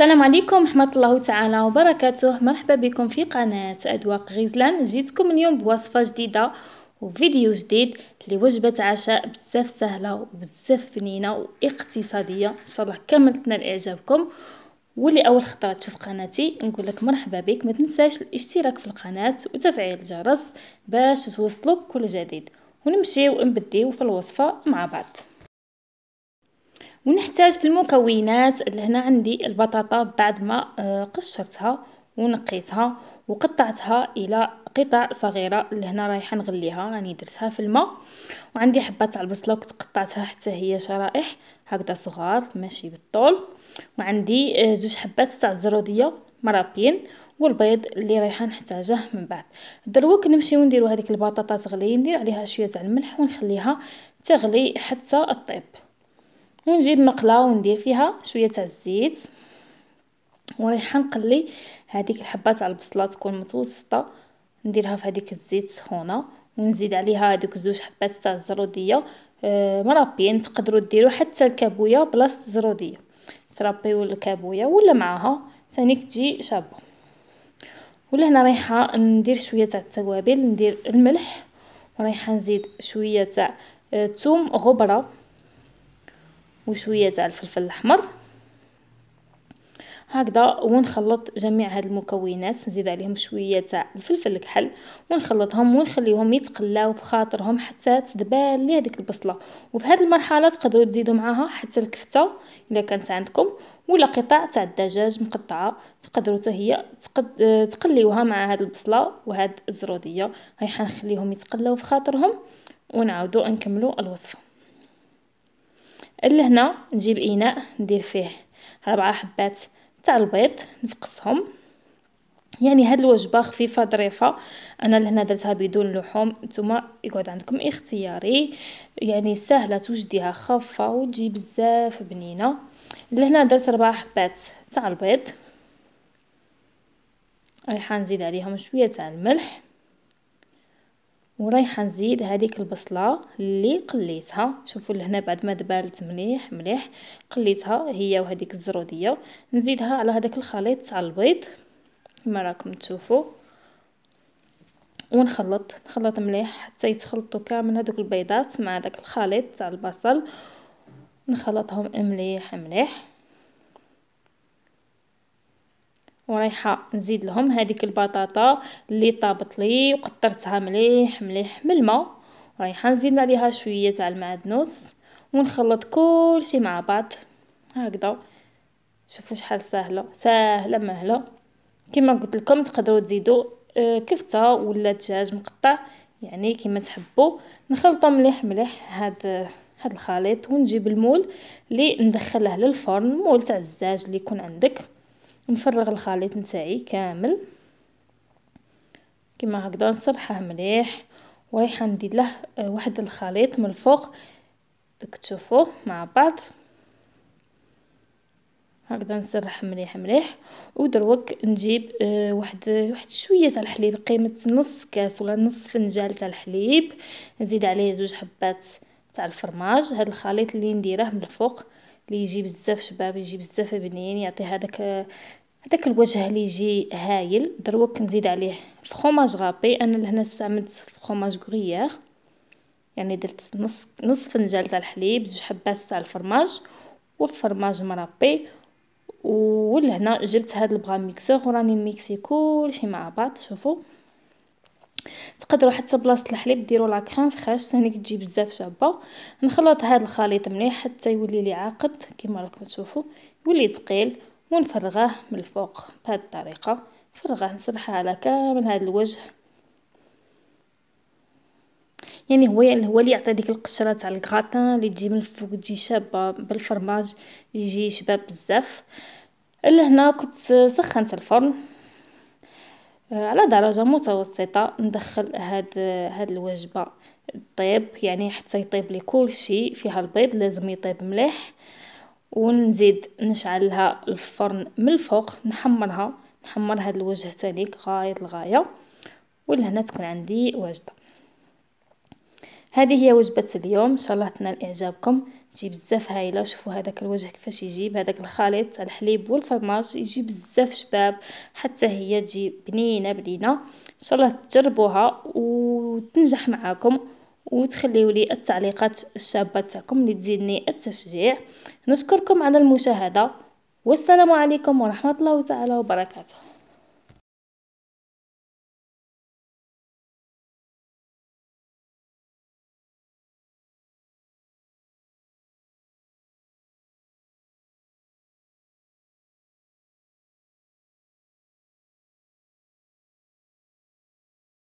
السلام عليكم ورحمة الله تعالى وبركاته مرحبا بكم في قناة أدواق غزلان جيتكم اليوم بوصفة جديدة وفيديو جديد لوجبة عشاء بزاف سهلة وبزاف بنينة واقتصادية إن شاء الله كامل تنال إعجابكم واللي أول خطرة تشوف قناتي نقول لك مرحبا بك ما تنساش الاشتراك في القناة وتفعيل الجرس باش توصلوا بكل جديد ونمشيو نبديو في الوصفة مع بعض ونحتاج في المكونات لهنا عندي البطاطا بعد ما آه، قشرتها ونقيتها وقطعتها الى قطع صغيره لهنا رايحه نغليها راني درتها في الماء وعندي حبه تاع البصله كنت قطعتها حتى هي شرائح هكذا صغار ماشي بالطول وعندي آه، زوج حبات تاع الزروديه مرابين والبيض اللي رايحه نحتاجه من بعد دروك نمشيو نديرو هذيك البطاطا تغلي ندير عليها شويه تاع الملح ونخليها تغلي حتى طيب ونجيب مقله وندير فيها شويه تاع الزيت وريحه نقلي هذيك الحبه تاع البصله تكون متوسطه نديرها في هذيك الزيت سخونه ونزيد عليها هذوك زوج حبات تاع الزروديه آه، مرابيين تقدروا ديروا حتى الكابويا بلاصه الزروديه ترابيو الكابويا ولا معاها ثاني تجي شابه ولهنا رايحه ندير شويه تاع التوابل ندير الملح ورايحه نزيد شويه تاع الثوم آه، غبره وشويه تاع الفلفل الاحمر هكذا ونخلط جميع هاد المكونات نزيد عليهم شويه تاع الفلفل الكحل ونخلطهم ونخليهم يتقلاو بخاطرهم حتى تدبال لي هذيك البصله وفي هاد المرحله تقدروا تزيدوا معاها حتى الكفته الا كانت عندكم ولا قطع تاع الدجاج مقطعه تقدروا حتى هي تقد... تقليوها مع هاد البصله وهاد الزروديه هاي حنخليهم يتقلاو في خاطرهم ونعاودوا نكملوا الوصفه لهنا نجيب اناء ندير فيه ربعة حبات تاع البيض نفقصهم يعني هاد الوجبه خفيفه ظريفه انا لهنا درتها بدون لحوم نتوما يقعد عندكم اختياري يعني سهله توجديها خفه وتجي بزاف بنينه لهنا درت ربعة حبات تاع البيض رايحه نزيد عليهم شويه تاع الملح ورايحه نزيد هذيك البصله اللي قليتها شوفوا لهنا بعد ما دبالت مليح مليح قليتها هي وهذيك الزروديه نزيدها على هذاك الخليط تاع البيض كما راكم تشوفوا ونخلط نخلط مليح حتى يتخلطوا كامل هذوك البيضات مع داك الخليط تاع البصل نخلطهم مليح مليح ورايحه نزيد لهم هذيك البطاطا اللي طابت لي وقطرتها مليح مليح من الماء رايحه نزيد عليها شويه تاع المعدنوس ونخلط كلشي مع بعض هكذا شوفوا شحال سهله سهله مهله كما قلت لكم تقدروا تزيدوا آه، كفته ولا دجاج مقطع يعني كما تحبوا نخلطو مليح مليح هاد هاد الخليط ونجيب المول اللي ندخله للفرن مول تاع الزاج اللي يكون عندك نفرغ الخليط نتاعي كامل كما هكذا نصرحه مليح ورايحه ندير له آه، واحد الخليط من الفوق دوك تشوفوه مع بعض هكذا نسرح مليح مليح ودروك نجيب آه، واحد واحد شويه تاع الحليب قيمه نص كاس ولا نص فنجان تاع الحليب نزيد عليه زوج حبات تاع الفرماج هذا الخليط اللي نديره من الفوق اللي يجي بزاف شباب يجي بزاف بنين يعطي هذاك آه، هذاك الوجه اللي يجي هايل دروك نزيد عليه فخوماج غابي انا لهنا استعملت فخوماج غرييغ يعني درت نص نص فنجان تاع الحليب جوج حبات تاع الفرماج والفرماج مربي ولهنا جبت هاد البغا ميكسور وراني نميكسي كلشي مع بعض شوفوا تقدروا حتى بلاصه الحليب ديروا لا كريم فريش ثاني كتجي بزاف شابه نخلط هاد الخليط مليح حتى يولي لي عاقد كما راكم تشوفوا يولي ثقيل ونفرغه من الفوق بهذه الطريقة نفرغه نسرحه على كامل هذا الوجه يعني هو يعني هو اللي يعطي ديك القشره تاع الكغاتان اللي تجي من الفوق تجي شابه بالفرماج يجي شباب بزاف لهنا كنت سخنت الفرن آه، على درجة متوسطة ندخل هاد هاد الوجبة طيب يعني حتى يطيب لي كل شيء فيها البيض لازم يطيب مليح ونزيد نشعلها الفرن من الفوق نحمرها نحمر هذا الوجه تانيك غاية الغاية ولهنا تكون عندي واجدة هذه هي وجبة اليوم ان شاء الله تنال اعجابكم تجي بزاف هايله شوفوا هذاك الوجه كيفاش يجيب هذاك الخليط الحليب والفرماج يجي بزاف شباب حتى هي تجي بنينه بنينه ان شاء الله تجربوها وتنجح معاكم وتخليوا لي التعليقات الشابه تاعكم اللي تزيدني التشجيع نشكركم على المشاهده والسلام عليكم ورحمه الله تعالى وبركاته